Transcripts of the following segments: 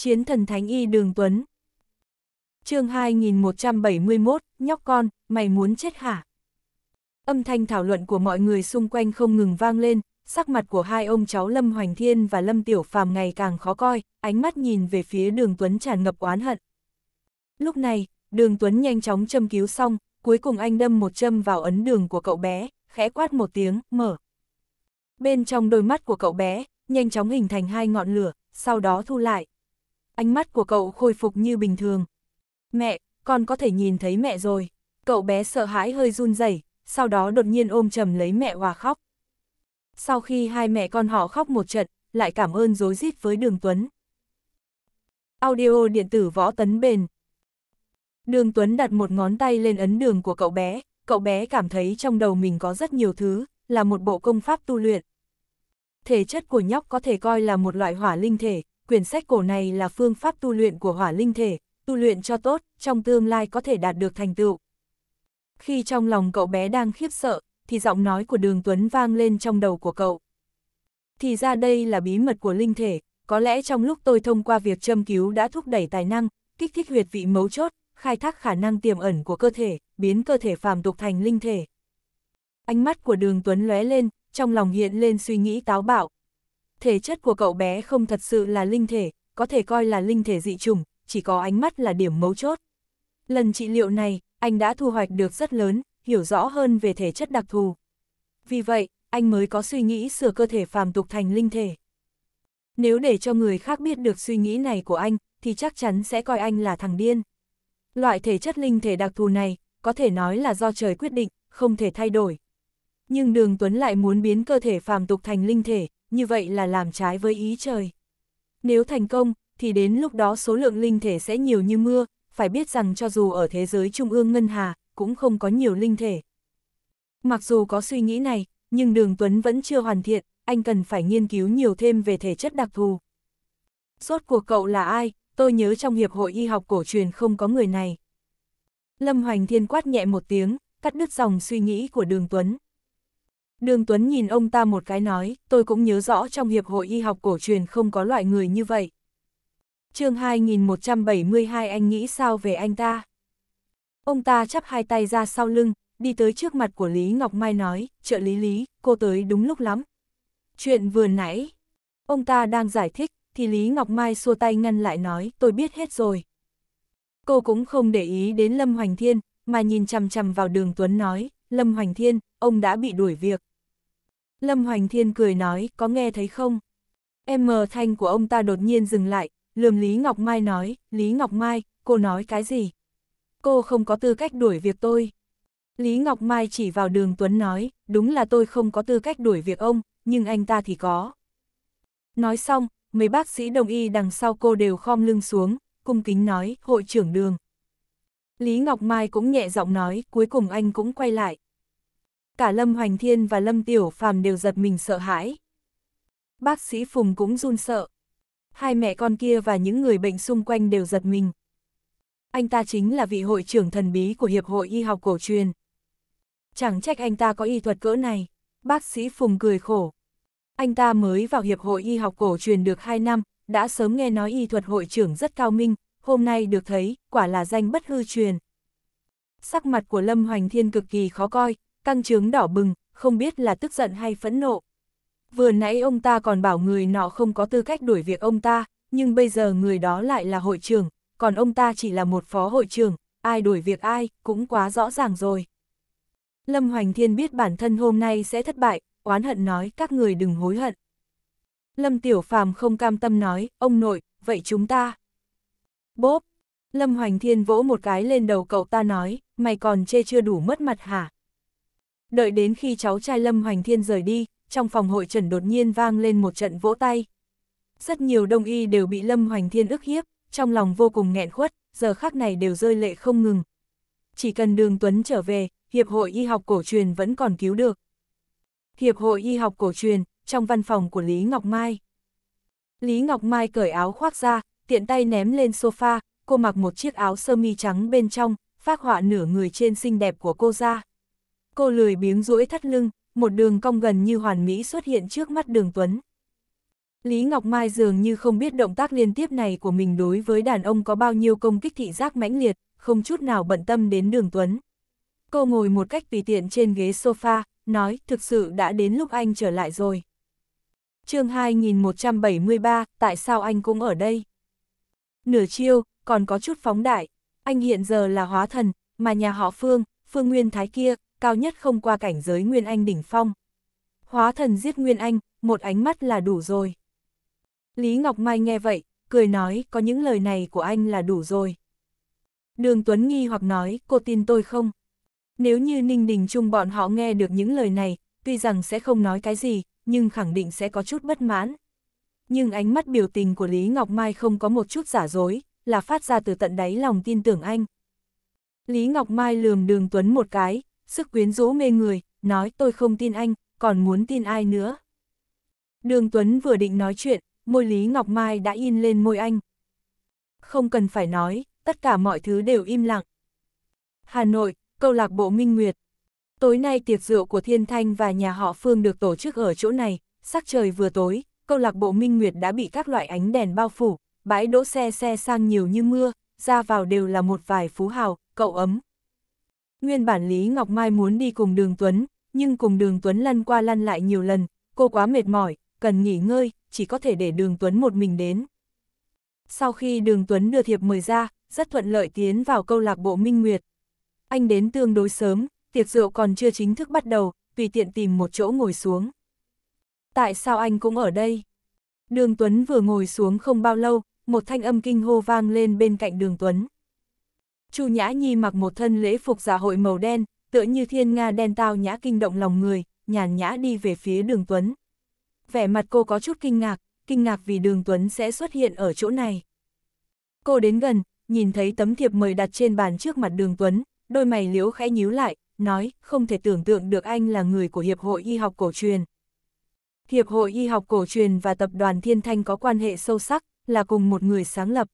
Chiến thần Thánh Y Đường Tuấn. chương 2171, nhóc con, mày muốn chết hả? Âm thanh thảo luận của mọi người xung quanh không ngừng vang lên, sắc mặt của hai ông cháu Lâm Hoành Thiên và Lâm Tiểu Phàm ngày càng khó coi, ánh mắt nhìn về phía Đường Tuấn tràn ngập oán hận. Lúc này, Đường Tuấn nhanh chóng châm cứu xong, cuối cùng anh đâm một châm vào ấn đường của cậu bé, khẽ quát một tiếng, mở. Bên trong đôi mắt của cậu bé, nhanh chóng hình thành hai ngọn lửa, sau đó thu lại ánh mắt của cậu khôi phục như bình thường. Mẹ, con có thể nhìn thấy mẹ rồi. Cậu bé sợ hãi hơi run rẩy, sau đó đột nhiên ôm chầm lấy mẹ hòa khóc. Sau khi hai mẹ con họ khóc một trận, lại cảm ơn dối rít với Đường Tuấn. Audio điện tử võ tấn bền. Đường Tuấn đặt một ngón tay lên ấn đường của cậu bé, cậu bé cảm thấy trong đầu mình có rất nhiều thứ, là một bộ công pháp tu luyện. Thể chất của nhóc có thể coi là một loại hỏa linh thể, quyển sách cổ này là phương pháp tu luyện của hỏa linh thể, tu luyện cho tốt, trong tương lai có thể đạt được thành tựu. Khi trong lòng cậu bé đang khiếp sợ, thì giọng nói của đường Tuấn vang lên trong đầu của cậu. Thì ra đây là bí mật của linh thể, có lẽ trong lúc tôi thông qua việc châm cứu đã thúc đẩy tài năng, kích thích huyệt vị mấu chốt, khai thác khả năng tiềm ẩn của cơ thể, biến cơ thể phàm tục thành linh thể. Ánh mắt của đường Tuấn lóe lên, trong lòng hiện lên suy nghĩ táo bạo, thể chất của cậu bé không thật sự là linh thể, có thể coi là linh thể dị trùng, chỉ có ánh mắt là điểm mấu chốt. Lần trị liệu này, anh đã thu hoạch được rất lớn, hiểu rõ hơn về thể chất đặc thù. Vì vậy, anh mới có suy nghĩ sửa cơ thể phàm tục thành linh thể. Nếu để cho người khác biết được suy nghĩ này của anh, thì chắc chắn sẽ coi anh là thằng điên. Loại thể chất linh thể đặc thù này, có thể nói là do trời quyết định, không thể thay đổi. Nhưng Đường Tuấn lại muốn biến cơ thể phàm tục thành linh thể, như vậy là làm trái với ý trời. Nếu thành công, thì đến lúc đó số lượng linh thể sẽ nhiều như mưa, phải biết rằng cho dù ở thế giới trung ương ngân hà, cũng không có nhiều linh thể. Mặc dù có suy nghĩ này, nhưng đường Tuấn vẫn chưa hoàn thiện, anh cần phải nghiên cứu nhiều thêm về thể chất đặc thù. Rốt cuộc cậu là ai, tôi nhớ trong Hiệp hội Y học cổ truyền không có người này. Lâm Hoành Thiên quát nhẹ một tiếng, cắt đứt dòng suy nghĩ của đường Tuấn. Đường Tuấn nhìn ông ta một cái nói, tôi cũng nhớ rõ trong Hiệp hội Y học cổ truyền không có loại người như vậy. chương 2172 anh nghĩ sao về anh ta? Ông ta chắp hai tay ra sau lưng, đi tới trước mặt của Lý Ngọc Mai nói, trợ lý Lý, cô tới đúng lúc lắm. Chuyện vừa nãy, ông ta đang giải thích, thì Lý Ngọc Mai xua tay ngăn lại nói, tôi biết hết rồi. Cô cũng không để ý đến Lâm Hoành Thiên, mà nhìn chằm chằm vào đường Tuấn nói, Lâm Hoành Thiên, ông đã bị đuổi việc. Lâm Hoành Thiên cười nói, có nghe thấy không? M thanh của ông ta đột nhiên dừng lại, lườm Lý Ngọc Mai nói, Lý Ngọc Mai, cô nói cái gì? Cô không có tư cách đuổi việc tôi. Lý Ngọc Mai chỉ vào đường Tuấn nói, đúng là tôi không có tư cách đuổi việc ông, nhưng anh ta thì có. Nói xong, mấy bác sĩ đồng y đằng sau cô đều khom lưng xuống, cung kính nói, hội trưởng đường. Lý Ngọc Mai cũng nhẹ giọng nói, cuối cùng anh cũng quay lại cả Lâm Hoành Thiên và Lâm Tiểu Phàm đều giật mình sợ hãi. Bác sĩ Phùng cũng run sợ. Hai mẹ con kia và những người bệnh xung quanh đều giật mình. Anh ta chính là vị hội trưởng thần bí của Hiệp hội Y học cổ truyền. Chẳng trách anh ta có y thuật cỡ này. Bác sĩ Phùng cười khổ. Anh ta mới vào Hiệp hội Y học cổ truyền được 2 năm, đã sớm nghe nói y thuật hội trưởng rất cao minh, hôm nay được thấy, quả là danh bất hư truyền. Sắc mặt của Lâm Hoành Thiên cực kỳ khó coi, tăng trướng đỏ bừng, không biết là tức giận hay phẫn nộ. Vừa nãy ông ta còn bảo người nọ không có tư cách đuổi việc ông ta, nhưng bây giờ người đó lại là hội trưởng, còn ông ta chỉ là một phó hội trưởng, ai đuổi việc ai, cũng quá rõ ràng rồi. Lâm Hoành Thiên biết bản thân hôm nay sẽ thất bại, oán hận nói các người đừng hối hận. Lâm Tiểu Phàm không cam tâm nói, ông nội, vậy chúng ta. Bốp, Lâm Hoành Thiên vỗ một cái lên đầu cậu ta nói, mày còn chê chưa đủ mất mặt hả? Đợi đến khi cháu trai Lâm Hoành Thiên rời đi, trong phòng hội trần đột nhiên vang lên một trận vỗ tay. Rất nhiều đông y đều bị Lâm Hoành Thiên ức hiếp, trong lòng vô cùng nghẹn khuất, giờ khác này đều rơi lệ không ngừng. Chỉ cần đường Tuấn trở về, Hiệp hội Y học cổ truyền vẫn còn cứu được. Hiệp hội Y học cổ truyền, trong văn phòng của Lý Ngọc Mai. Lý Ngọc Mai cởi áo khoác ra, tiện tay ném lên sofa, cô mặc một chiếc áo sơ mi trắng bên trong, phát họa nửa người trên xinh đẹp của cô ra cô lười biếng duỗi thắt lưng, một đường cong gần như hoàn mỹ xuất hiện trước mắt đường Tuấn. Lý Ngọc Mai dường như không biết động tác liên tiếp này của mình đối với đàn ông có bao nhiêu công kích thị giác mãnh liệt, không chút nào bận tâm đến đường Tuấn. Cô ngồi một cách tùy tiện trên ghế sofa, nói thực sự đã đến lúc anh trở lại rồi. chương 2173, tại sao anh cũng ở đây? Nửa chiêu, còn có chút phóng đại, anh hiện giờ là hóa thần, mà nhà họ Phương, Phương Nguyên Thái kia, cao nhất không qua cảnh giới Nguyên Anh đỉnh phong. Hóa thần giết Nguyên Anh, một ánh mắt là đủ rồi. Lý Ngọc Mai nghe vậy, cười nói có những lời này của anh là đủ rồi. Đường Tuấn nghi hoặc nói cô tin tôi không? Nếu như Ninh Đình Trung bọn họ nghe được những lời này, tuy rằng sẽ không nói cái gì, nhưng khẳng định sẽ có chút bất mãn. Nhưng ánh mắt biểu tình của Lý Ngọc Mai không có một chút giả dối, là phát ra từ tận đáy lòng tin tưởng anh. Lý Ngọc Mai lườm đường Tuấn một cái, sức quyến rũ mê người, nói tôi không tin anh, còn muốn tin ai nữa. Đường Tuấn vừa định nói chuyện, môi Lý Ngọc Mai đã in lên môi anh. Không cần phải nói, tất cả mọi thứ đều im lặng. Hà Nội, câu lạc bộ Minh Nguyệt. Tối nay tiệc rượu của Thiên Thanh và nhà họ Phương được tổ chức ở chỗ này, sắc trời vừa tối, câu lạc bộ Minh Nguyệt đã bị các loại ánh đèn bao phủ, bãi đỗ xe xe sang nhiều như mưa, ra vào đều là một vài phú hào, cậu ấm, Nguyên bản Lý Ngọc Mai muốn đi cùng đường Tuấn, nhưng cùng đường Tuấn lăn qua lăn lại nhiều lần, cô quá mệt mỏi, cần nghỉ ngơi, chỉ có thể để đường Tuấn một mình đến. Sau khi đường Tuấn đưa thiệp mời ra, rất thuận lợi tiến vào câu lạc bộ Minh Nguyệt. Anh đến tương đối sớm, tiệc rượu còn chưa chính thức bắt đầu, tùy tiện tìm một chỗ ngồi xuống. Tại sao anh cũng ở đây? Đường Tuấn vừa ngồi xuống không bao lâu, một thanh âm kinh hô vang lên bên cạnh đường Tuấn. Chu Nhã Nhi mặc một thân lễ phục giả hội màu đen, tựa như thiên nga đen tao nhã kinh động lòng người, nhàn nhã đi về phía đường Tuấn. Vẻ mặt cô có chút kinh ngạc, kinh ngạc vì đường Tuấn sẽ xuất hiện ở chỗ này. Cô đến gần, nhìn thấy tấm thiệp mời đặt trên bàn trước mặt đường Tuấn, đôi mày liễu khẽ nhíu lại, nói không thể tưởng tượng được anh là người của Hiệp hội Y học cổ truyền. Hiệp hội Y học cổ truyền và tập đoàn Thiên Thanh có quan hệ sâu sắc, là cùng một người sáng lập.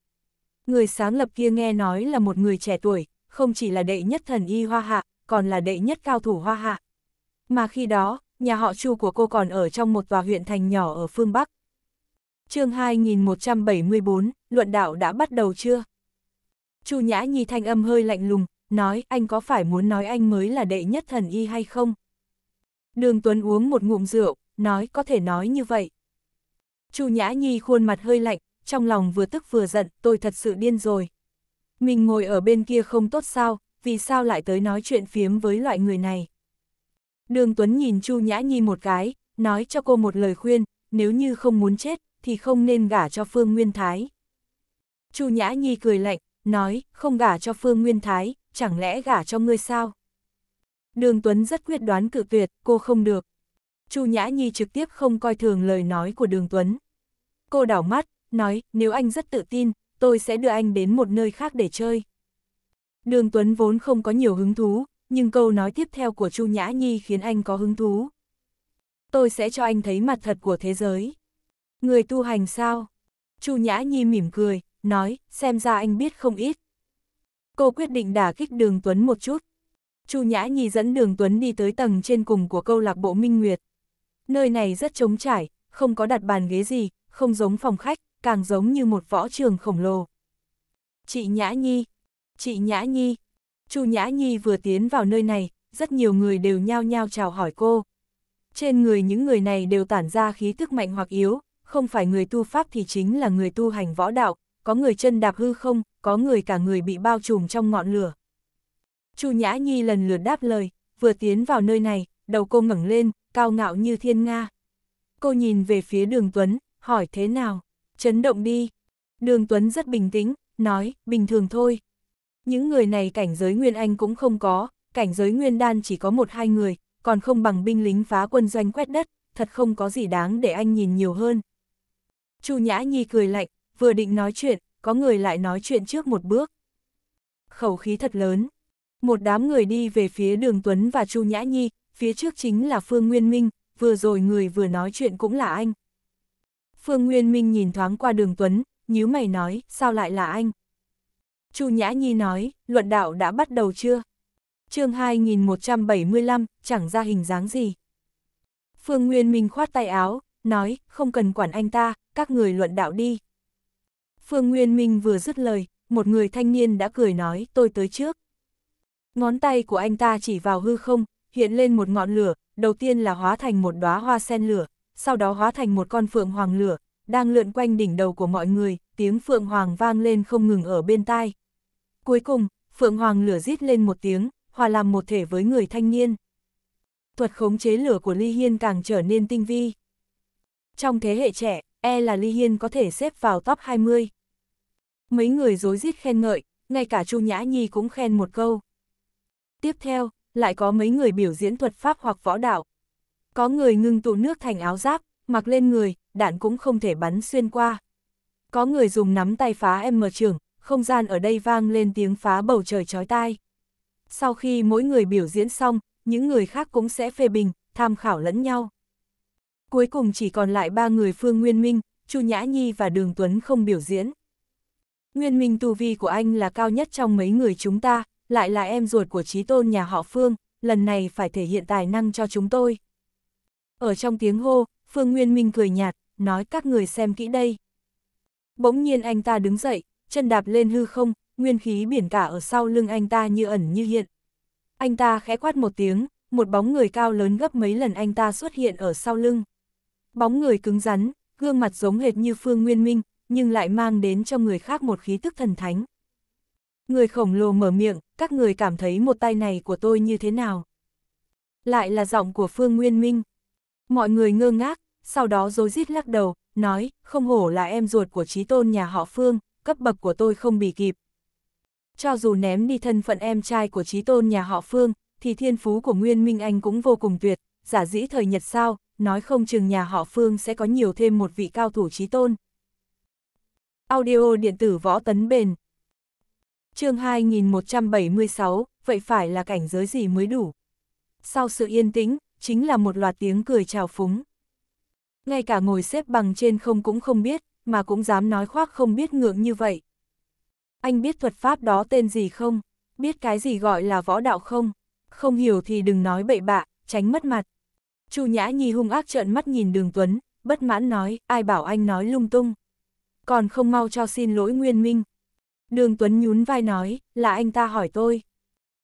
Người sáng lập kia nghe nói là một người trẻ tuổi, không chỉ là đệ nhất thần y hoa hạ, còn là đệ nhất cao thủ hoa hạ. Mà khi đó, nhà họ Chu của cô còn ở trong một tòa huyện thành nhỏ ở phương Bắc. chương 2174, luận đạo đã bắt đầu chưa? Chu Nhã Nhi thanh âm hơi lạnh lùng, nói anh có phải muốn nói anh mới là đệ nhất thần y hay không? Đường Tuấn uống một ngụm rượu, nói có thể nói như vậy. Chu Nhã Nhi khuôn mặt hơi lạnh, trong lòng vừa tức vừa giận, tôi thật sự điên rồi. Mình ngồi ở bên kia không tốt sao, vì sao lại tới nói chuyện phiếm với loại người này. Đường Tuấn nhìn Chu Nhã Nhi một cái, nói cho cô một lời khuyên, nếu như không muốn chết, thì không nên gả cho Phương Nguyên Thái. Chu Nhã Nhi cười lạnh, nói, không gả cho Phương Nguyên Thái, chẳng lẽ gả cho ngươi sao? Đường Tuấn rất quyết đoán cự tuyệt, cô không được. Chu Nhã Nhi trực tiếp không coi thường lời nói của Đường Tuấn. Cô đảo mắt, nói, nếu anh rất tự tin, tôi sẽ đưa anh đến một nơi khác để chơi. Đường Tuấn vốn không có nhiều hứng thú, nhưng câu nói tiếp theo của Chu Nhã Nhi khiến anh có hứng thú. Tôi sẽ cho anh thấy mặt thật của thế giới. Người tu hành sao? Chu Nhã Nhi mỉm cười, nói, xem ra anh biết không ít. Cô quyết định đả kích Đường Tuấn một chút. Chu Nhã Nhi dẫn Đường Tuấn đi tới tầng trên cùng của câu lạc bộ Minh Nguyệt. Nơi này rất trống trải, không có đặt bàn ghế gì, không giống phòng khách, càng giống như một võ trường khổng lồ. Chị Nhã Nhi, chị Nhã Nhi, Chu Nhã Nhi vừa tiến vào nơi này, rất nhiều người đều nhao nhao chào hỏi cô. Trên người những người này đều tản ra khí tức mạnh hoặc yếu, không phải người tu pháp thì chính là người tu hành võ đạo, có người chân đạp hư không, có người cả người bị bao trùm trong ngọn lửa. Chu Nhã Nhi lần lượt đáp lời, vừa tiến vào nơi này, đầu cô ngẩng lên, cao ngạo như thiên nga. Cô nhìn về phía đường Tuấn, hỏi thế nào? chấn động đi. Đường Tuấn rất bình tĩnh, nói, bình thường thôi. Những người này cảnh giới Nguyên Anh cũng không có, cảnh giới Nguyên Đan chỉ có một hai người, còn không bằng binh lính phá quân doanh quét đất, thật không có gì đáng để anh nhìn nhiều hơn. Chu Nhã Nhi cười lạnh, vừa định nói chuyện, có người lại nói chuyện trước một bước. Khẩu khí thật lớn. Một đám người đi về phía đường Tuấn và Chu Nhã Nhi, phía trước chính là Phương Nguyên Minh, vừa rồi người vừa nói chuyện cũng là anh. Phương Nguyên Minh nhìn thoáng qua đường Tuấn, nhíu mày nói, sao lại là anh? Chu Nhã Nhi nói, luận đạo đã bắt đầu chưa? chương 2175, chẳng ra hình dáng gì. Phương Nguyên Minh khoát tay áo, nói, không cần quản anh ta, các người luận đạo đi. Phương Nguyên Minh vừa dứt lời, một người thanh niên đã cười nói, tôi tới trước. Ngón tay của anh ta chỉ vào hư không, hiện lên một ngọn lửa, đầu tiên là hóa thành một đóa hoa sen lửa, sau đó hóa thành một con phượng hoàng lửa, đang lượn quanh đỉnh đầu của mọi người, tiếng phượng hoàng vang lên không ngừng ở bên tai. Cuối cùng, phượng hoàng lửa rít lên một tiếng, hòa làm một thể với người thanh niên. Thuật khống chế lửa của Ly Hiên càng trở nên tinh vi. Trong thế hệ trẻ, e là Ly Hiên có thể xếp vào top 20. Mấy người dối rít khen ngợi, ngay cả Chu Nhã Nhi cũng khen một câu. Tiếp theo, lại có mấy người biểu diễn thuật pháp hoặc võ đạo, có người ngưng tụ nước thành áo giáp, mặc lên người, đạn cũng không thể bắn xuyên qua. Có người dùng nắm tay phá em mở trường, không gian ở đây vang lên tiếng phá bầu trời chói tai. Sau khi mỗi người biểu diễn xong, những người khác cũng sẽ phê bình, tham khảo lẫn nhau. Cuối cùng chỉ còn lại ba người Phương Nguyên Minh, Chu Nhã Nhi và Đường Tuấn không biểu diễn. Nguyên Minh tu vi của anh là cao nhất trong mấy người chúng ta, lại là em ruột của trí tôn nhà họ Phương, lần này phải thể hiện tài năng cho chúng tôi. Ở trong tiếng hô, Phương Nguyên Minh cười nhạt, nói các người xem kỹ đây. Bỗng nhiên anh ta đứng dậy, chân đạp lên hư không, nguyên khí biển cả ở sau lưng anh ta như ẩn như hiện. Anh ta khẽ quát một tiếng, một bóng người cao lớn gấp mấy lần anh ta xuất hiện ở sau lưng. Bóng người cứng rắn, gương mặt giống hệt như Phương Nguyên Minh, nhưng lại mang đến cho người khác một khí tức thần thánh. Người khổng lồ mở miệng, các người cảm thấy một tay này của tôi như thế nào? Lại là giọng của Phương Nguyên Minh. Mọi người ngơ ngác, sau đó dối rít lắc đầu, nói, không hổ là em ruột của trí tôn nhà họ Phương, cấp bậc của tôi không bị kịp. Cho dù ném đi thân phận em trai của trí tôn nhà họ Phương, thì thiên phú của Nguyên Minh Anh cũng vô cùng tuyệt, giả dĩ thời Nhật sao, nói không chừng nhà họ Phương sẽ có nhiều thêm một vị cao thủ trí tôn. Audio điện tử võ tấn bền chương 2176, vậy phải là cảnh giới gì mới đủ? Sau sự yên tĩnh, chính là một loạt tiếng cười trào phúng. Ngay cả ngồi xếp bằng trên không cũng không biết, mà cũng dám nói khoác không biết ngượng như vậy. Anh biết thuật pháp đó tên gì không? Biết cái gì gọi là võ đạo không? Không hiểu thì đừng nói bậy bạ, tránh mất mặt. Chu Nhã Nhi hung ác trợn mắt nhìn Đường Tuấn, bất mãn nói, ai bảo anh nói lung tung. Còn không mau cho xin lỗi Nguyên Minh. Đường Tuấn nhún vai nói, là anh ta hỏi tôi.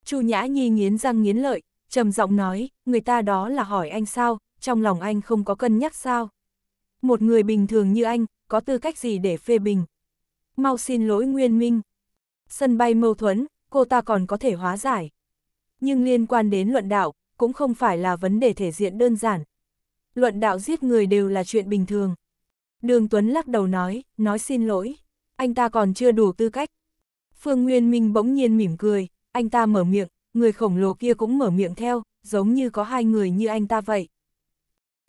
Chu Nhã Nhi nghiến răng nghiến lợi, trầm giọng nói, người ta đó là hỏi anh sao, trong lòng anh không có cân nhắc sao. Một người bình thường như anh, có tư cách gì để phê bình. Mau xin lỗi Nguyên Minh. Sân bay mâu thuẫn, cô ta còn có thể hóa giải. Nhưng liên quan đến luận đạo, cũng không phải là vấn đề thể diện đơn giản. Luận đạo giết người đều là chuyện bình thường. Đường Tuấn lắc đầu nói, nói xin lỗi. Anh ta còn chưa đủ tư cách. Phương Nguyên Minh bỗng nhiên mỉm cười, anh ta mở miệng, người khổng lồ kia cũng mở miệng theo, giống như có hai người như anh ta vậy.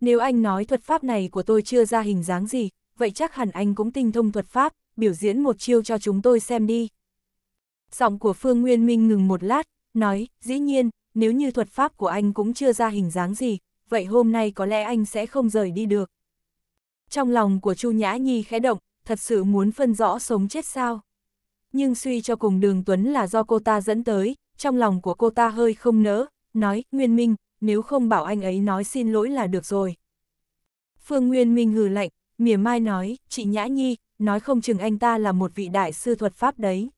Nếu anh nói thuật pháp này của tôi chưa ra hình dáng gì, vậy chắc hẳn anh cũng tinh thông thuật pháp, biểu diễn một chiêu cho chúng tôi xem đi. Giọng của Phương Nguyên Minh ngừng một lát, nói, dĩ nhiên, nếu như thuật pháp của anh cũng chưa ra hình dáng gì, vậy hôm nay có lẽ anh sẽ không rời đi được. Trong lòng của Chu Nhã Nhi khẽ động, thật sự muốn phân rõ sống chết sao? nhưng suy cho cùng đường Tuấn là do cô ta dẫn tới, trong lòng của cô ta hơi không nỡ, nói, Nguyên Minh, nếu không bảo anh ấy nói xin lỗi là được rồi. Phương Nguyên Minh hừ lạnh, mỉa mai nói, chị Nhã Nhi, nói không chừng anh ta là một vị đại sư thuật pháp đấy.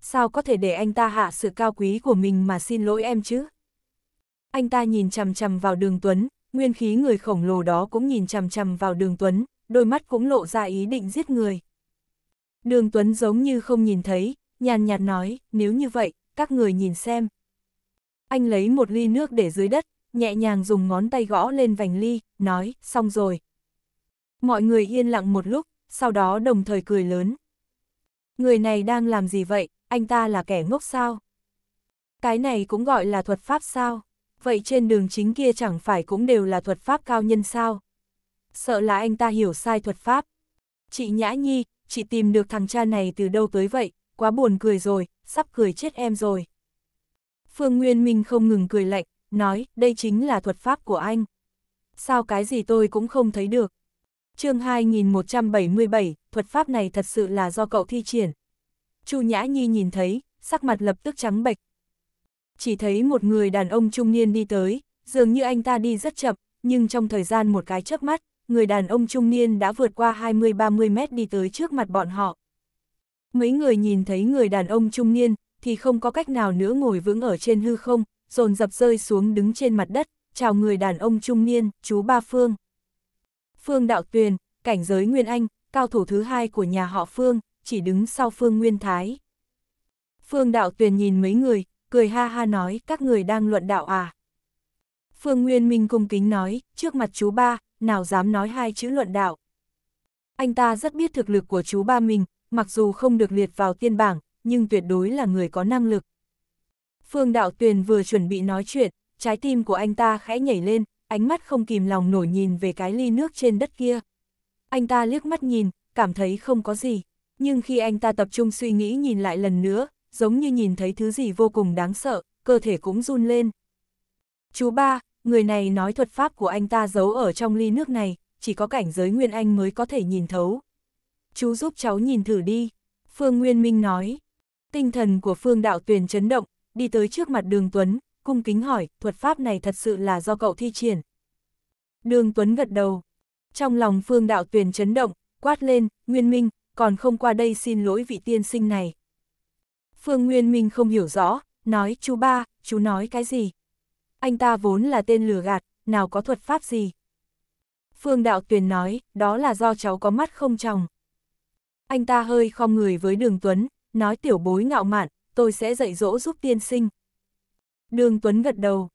Sao có thể để anh ta hạ sự cao quý của mình mà xin lỗi em chứ? Anh ta nhìn chằm chằm vào đường Tuấn, nguyên khí người khổng lồ đó cũng nhìn chằm chằm vào đường Tuấn, đôi mắt cũng lộ ra ý định giết người. Đường Tuấn giống như không nhìn thấy, nhàn nhạt nói, nếu như vậy, các người nhìn xem. Anh lấy một ly nước để dưới đất, nhẹ nhàng dùng ngón tay gõ lên vành ly, nói, xong rồi. Mọi người yên lặng một lúc, sau đó đồng thời cười lớn. Người này đang làm gì vậy, anh ta là kẻ ngốc sao? Cái này cũng gọi là thuật pháp sao? Vậy trên đường chính kia chẳng phải cũng đều là thuật pháp cao nhân sao? Sợ là anh ta hiểu sai thuật pháp. Chị Nhã Nhi, chỉ tìm được thằng cha này từ đâu tới vậy, quá buồn cười rồi, sắp cười chết em rồi. Phương Nguyên Minh không ngừng cười lạnh, nói, đây chính là thuật pháp của anh. Sao cái gì tôi cũng không thấy được. chương 2177, thuật pháp này thật sự là do cậu thi triển. Chu Nhã Nhi nhìn thấy, sắc mặt lập tức trắng bệch. Chỉ thấy một người đàn ông trung niên đi tới, dường như anh ta đi rất chậm, nhưng trong thời gian một cái chớp mắt, người đàn ông trung niên đã vượt qua 20-30 mét đi tới trước mặt bọn họ. Mấy người nhìn thấy người đàn ông trung niên, thì không có cách nào nữa ngồi vững ở trên hư không, dồn dập rơi xuống đứng trên mặt đất, chào người đàn ông trung niên, chú Ba Phương. Phương Đạo Tuyền, cảnh giới Nguyên Anh, cao thủ thứ hai của nhà họ Phương, chỉ đứng sau Phương Nguyên Thái. Phương Đạo Tuyền nhìn mấy người, cười ha ha nói các người đang luận đạo à. Phương Nguyên Minh cung kính nói, trước mặt chú ba, nào dám nói hai chữ luận đạo. Anh ta rất biết thực lực của chú ba mình, mặc dù không được liệt vào tiên bảng, nhưng tuyệt đối là người có năng lực. Phương Đạo Tuyền vừa chuẩn bị nói chuyện, trái tim của anh ta khẽ nhảy lên, ánh mắt không kìm lòng nổi nhìn về cái ly nước trên đất kia. Anh ta liếc mắt nhìn, cảm thấy không có gì, nhưng khi anh ta tập trung suy nghĩ nhìn lại lần nữa, giống như nhìn thấy thứ gì vô cùng đáng sợ, cơ thể cũng run lên. Chú ba, người này nói thuật pháp của anh ta giấu ở trong ly nước này, chỉ có cảnh giới Nguyên Anh mới có thể nhìn thấu. Chú giúp cháu nhìn thử đi, Phương Nguyên Minh nói. Tinh thần của Phương Đạo Tuyền chấn động, đi tới trước mặt Đường Tuấn, cung kính hỏi, thuật pháp này thật sự là do cậu thi triển. Đường Tuấn gật đầu. Trong lòng Phương Đạo Tuyền chấn động, quát lên, Nguyên Minh, còn không qua đây xin lỗi vị tiên sinh này. Phương Nguyên Minh không hiểu rõ, nói chú ba, chú nói cái gì anh ta vốn là tên lừa gạt, nào có thuật pháp gì. Phương Đạo Tuyền nói, đó là do cháu có mắt không tròng. Anh ta hơi khom người với Đường Tuấn, nói tiểu bối ngạo mạn, tôi sẽ dạy dỗ giúp tiên sinh. Đường Tuấn gật đầu.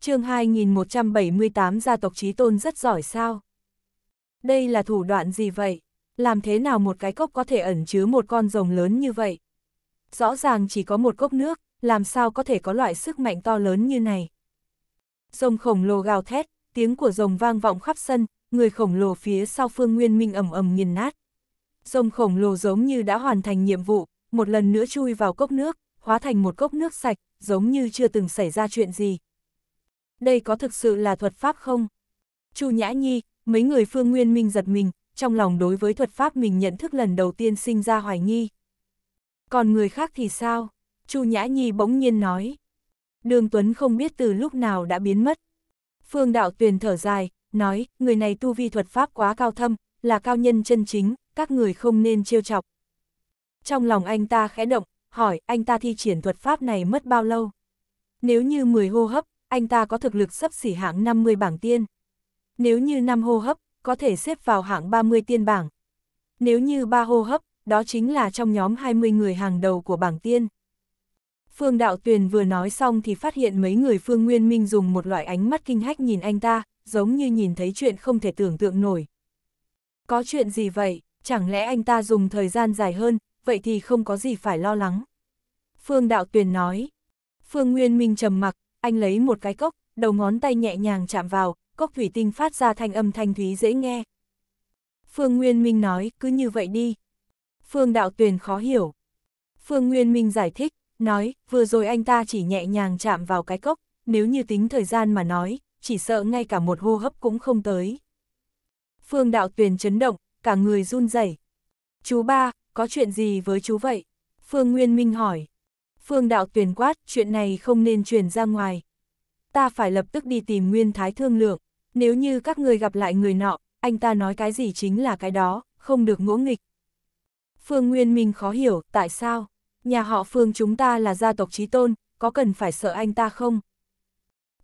chương 2178 gia tộc trí tôn rất giỏi sao? Đây là thủ đoạn gì vậy? Làm thế nào một cái cốc có thể ẩn chứa một con rồng lớn như vậy? Rõ ràng chỉ có một cốc nước, làm sao có thể có loại sức mạnh to lớn như này? Rồng khổng lồ gào thét, tiếng của rồng vang vọng khắp sân, người khổng lồ phía sau phương nguyên minh ầm ầm nghiền nát. Rồng khổng lồ giống như đã hoàn thành nhiệm vụ, một lần nữa chui vào cốc nước, hóa thành một cốc nước sạch, giống như chưa từng xảy ra chuyện gì. Đây có thực sự là thuật pháp không? Chu Nhã Nhi, mấy người phương nguyên minh giật mình, trong lòng đối với thuật pháp mình nhận thức lần đầu tiên sinh ra hoài nghi. Còn người khác thì sao? Chu Nhã Nhi bỗng nhiên nói. Đường Tuấn không biết từ lúc nào đã biến mất. Phương Đạo Tuyền thở dài, nói, người này tu vi thuật pháp quá cao thâm, là cao nhân chân chính, các người không nên trêu chọc. Trong lòng anh ta khẽ động, hỏi anh ta thi triển thuật pháp này mất bao lâu? Nếu như 10 hô hấp, anh ta có thực lực sắp xỉ hạng 50 bảng tiên. Nếu như 5 hô hấp, có thể xếp vào hạng 30 tiên bảng. Nếu như 3 hô hấp, đó chính là trong nhóm 20 người hàng đầu của bảng tiên. Phương Đạo Tuyền vừa nói xong thì phát hiện mấy người Phương Nguyên Minh dùng một loại ánh mắt kinh hách nhìn anh ta, giống như nhìn thấy chuyện không thể tưởng tượng nổi. Có chuyện gì vậy, chẳng lẽ anh ta dùng thời gian dài hơn, vậy thì không có gì phải lo lắng. Phương Đạo Tuyền nói. Phương Nguyên Minh trầm mặc, anh lấy một cái cốc, đầu ngón tay nhẹ nhàng chạm vào, cốc thủy tinh phát ra thanh âm thanh thúy dễ nghe. Phương Nguyên Minh nói, cứ như vậy đi. Phương Đạo Tuyền khó hiểu. Phương Nguyên Minh giải thích, nói, vừa rồi anh ta chỉ nhẹ nhàng chạm vào cái cốc, nếu như tính thời gian mà nói, chỉ sợ ngay cả một hô hấp cũng không tới. Phương Đạo Tuyền chấn động, cả người run rẩy. Chú ba, có chuyện gì với chú vậy? Phương Nguyên Minh hỏi. Phương Đạo Tuyền quát, chuyện này không nên truyền ra ngoài. Ta phải lập tức đi tìm Nguyên Thái thương lượng, nếu như các người gặp lại người nọ, anh ta nói cái gì chính là cái đó, không được ngỗ nghịch. Phương Nguyên Minh khó hiểu, tại sao? nhà họ Phương chúng ta là gia tộc trí tôn, có cần phải sợ anh ta không?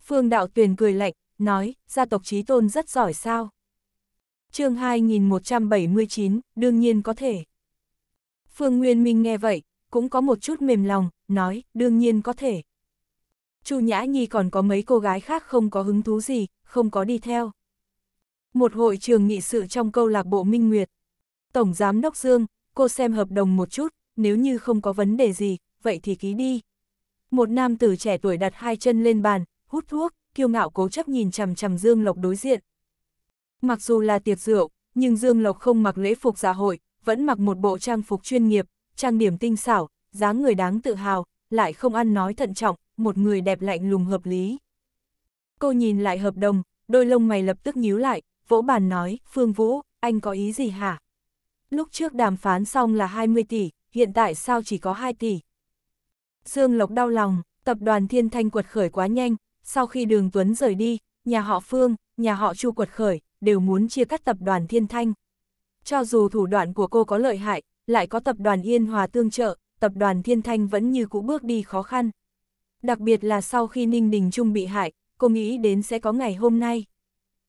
Phương Đạo Tuyền cười lạnh, nói, gia tộc trí tôn rất giỏi sao? chương 2179, đương nhiên có thể. Phương Nguyên Minh nghe vậy, cũng có một chút mềm lòng, nói, đương nhiên có thể. Chu Nhã Nhi còn có mấy cô gái khác không có hứng thú gì, không có đi theo. Một hội trường nghị sự trong câu lạc bộ Minh Nguyệt. Tổng Giám Đốc Dương, cô xem hợp đồng một chút, nếu như không có vấn đề gì, vậy thì ký đi. Một nam tử trẻ tuổi đặt hai chân lên bàn, hút thuốc, kiêu ngạo cố chấp nhìn chằm chằm Dương Lộc đối diện. Mặc dù là tiệc rượu, nhưng Dương Lộc không mặc lễ phục giả dạ hội, vẫn mặc một bộ trang phục chuyên nghiệp, trang điểm tinh xảo, dáng người đáng tự hào, lại không ăn nói thận trọng, một người đẹp lạnh lùng hợp lý. Cô nhìn lại hợp đồng, đôi lông mày lập tức nhíu lại, vỗ bàn nói, Phương Vũ, anh có ý gì hả? Lúc trước đàm phán xong là 20 tỷ, hiện tại sao chỉ có 2 tỷ. Dương Lộc đau lòng, tập đoàn Thiên Thanh quật khởi quá nhanh, sau khi Đường Tuấn rời đi, nhà họ Phương, nhà họ Chu quật khởi, đều muốn chia cắt tập đoàn Thiên Thanh. Cho dù thủ đoạn của cô có lợi hại, lại có tập đoàn Yên Hòa tương trợ, tập đoàn Thiên Thanh vẫn như cũ bước đi khó khăn. Đặc biệt là sau khi Ninh Đình Trung bị hại, cô nghĩ đến sẽ có ngày hôm nay.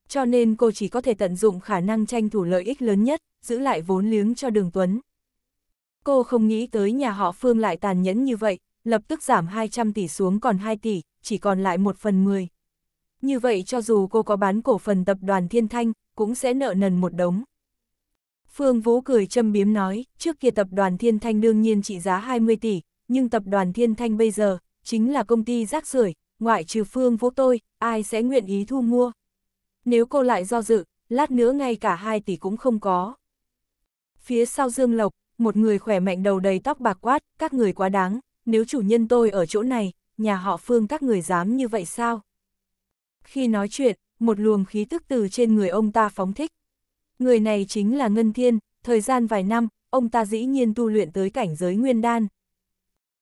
Cho nên cô chỉ có thể tận dụng khả năng tranh thủ lợi ích lớn nhất, giữ lại vốn liếng cho Đường Tuấn. Cô không nghĩ tới nhà họ Phương lại tàn nhẫn như vậy, lập tức giảm 200 tỷ xuống còn 2 tỷ, chỉ còn lại 1 phần 10. Như vậy cho dù cô có bán cổ phần tập đoàn Thiên Thanh, cũng sẽ nợ nần một đống. Phương Vũ cười châm biếm nói, trước kia tập đoàn Thiên Thanh đương nhiên trị giá 20 tỷ, nhưng tập đoàn Thiên Thanh bây giờ, chính là công ty rác rưởi ngoại trừ Phương Vũ tôi, ai sẽ nguyện ý thu mua. Nếu cô lại do dự, lát nữa ngay cả 2 tỷ cũng không có. Phía sau Dương Lộc, một người khỏe mạnh đầu đầy tóc bạc quát, các người quá đáng, nếu chủ nhân tôi ở chỗ này, nhà họ Phương các người dám như vậy sao? Khi nói chuyện, một luồng khí tức từ trên người ông ta phóng thích. Người này chính là Ngân Thiên, thời gian vài năm, ông ta dĩ nhiên tu luyện tới cảnh giới nguyên đan.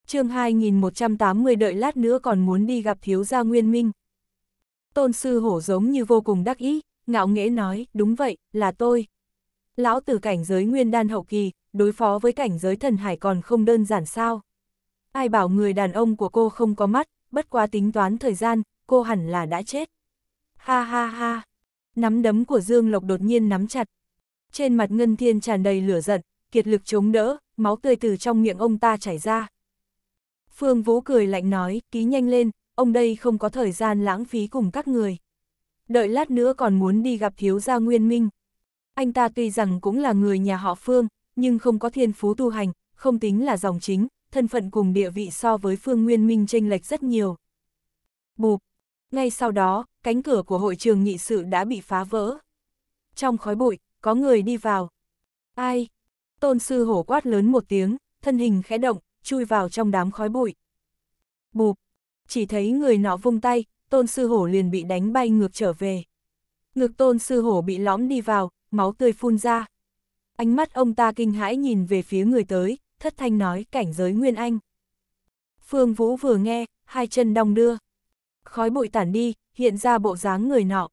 chương 2180 đợi lát nữa còn muốn đi gặp thiếu gia Nguyên Minh. Tôn sư hổ giống như vô cùng đắc ý, ngạo nghễ nói, đúng vậy, là tôi. Lão tử cảnh giới nguyên đan hậu kỳ, đối phó với cảnh giới thần hải còn không đơn giản sao. Ai bảo người đàn ông của cô không có mắt, bất quá tính toán thời gian, cô hẳn là đã chết. Ha ha ha, nắm đấm của Dương Lộc đột nhiên nắm chặt. Trên mặt Ngân Thiên tràn đầy lửa giận, kiệt lực chống đỡ, máu tươi từ trong miệng ông ta chảy ra. Phương Vũ cười lạnh nói, ký nhanh lên, ông đây không có thời gian lãng phí cùng các người. Đợi lát nữa còn muốn đi gặp thiếu gia Nguyên Minh. Anh ta tuy rằng cũng là người nhà họ Phương, nhưng không có thiên phú tu hành, không tính là dòng chính, thân phận cùng địa vị so với Phương Nguyên Minh tranh lệch rất nhiều. Bụp! Ngay sau đó, cánh cửa của hội trường nghị sự đã bị phá vỡ. Trong khói bụi, có người đi vào. Ai? Tôn sư hổ quát lớn một tiếng, thân hình khẽ động, chui vào trong đám khói bụi. Bụp! Chỉ thấy người nọ vung tay, tôn sư hổ liền bị đánh bay ngược trở về. Ngực tôn sư hổ bị lõm đi vào, máu tươi phun ra. Ánh mắt ông ta kinh hãi nhìn về phía người tới, thất thanh nói cảnh giới Nguyên Anh. Phương Vũ vừa nghe, hai chân đong đưa. Khói bụi tản đi, hiện ra bộ dáng người nọ.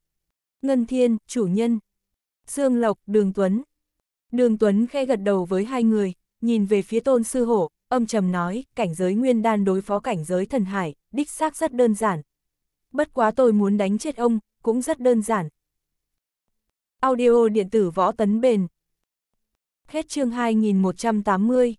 Ngân Thiên, chủ nhân. Dương Lộc, Đường Tuấn. Đường Tuấn khe gật đầu với hai người, nhìn về phía tôn sư hổ, âm trầm nói, cảnh giới nguyên đan đối phó cảnh giới thần hải, đích xác rất đơn giản. Bất quá tôi muốn đánh chết ông, cũng rất đơn giản. Audio điện tử võ tấn bền, Hết chương 2180